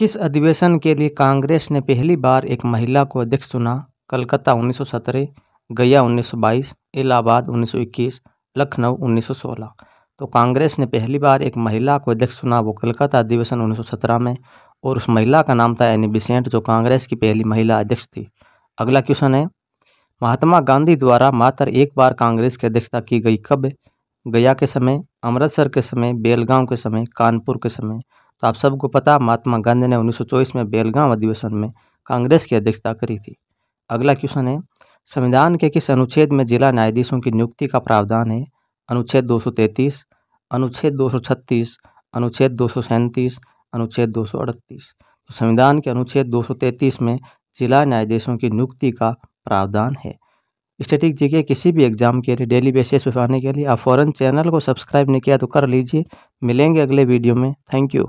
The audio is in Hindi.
किस अधिवेशन के लिए कांग्रेस ने पहली बार एक महिला को अध्यक्ष चुना कलकत्ता 1917 गया 1922 इलाहाबाद 1921 लखनऊ 1916 तो कांग्रेस ने पहली बार एक महिला को अध्यक्ष चुना वो कलकत्ता अधिवेशन 1917 में और उस महिला का नाम था एनी बिसेंट जो कांग्रेस की पहली महिला अध्यक्ष थी अगला क्वेश्चन है महात्मा गांधी द्वारा मात्र एक बार कांग्रेस की अध्यक्षता की गई कब गया के समय अमृतसर के समय बेलगांव के समय कानपुर के समय तो आप सबको पता महात्मा गांधी ने 1924 में बेलगांव अधिवेशन में कांग्रेस की अध्यक्षता करी थी अगला क्वेश्चन है संविधान के किस अनुच्छेद में जिला न्यायाधीशों की नियुक्ति का प्रावधान है अनुच्छेद 233, अनुच्छेद 236, अनुच्छेद दो अनुच्छेद 238। तो संविधान के अनुच्छेद 233 में जिला न्यायाधीशों की नियुक्ति का प्रावधान है स्टेटिक जीके किसी भी एग्जाम के लिए डेली बेसिस पर पाने के लिए आप फॉरन चैनल को सब्सक्राइब नहीं किया तो कर लीजिए मिलेंगे अगले वीडियो में थैंक यू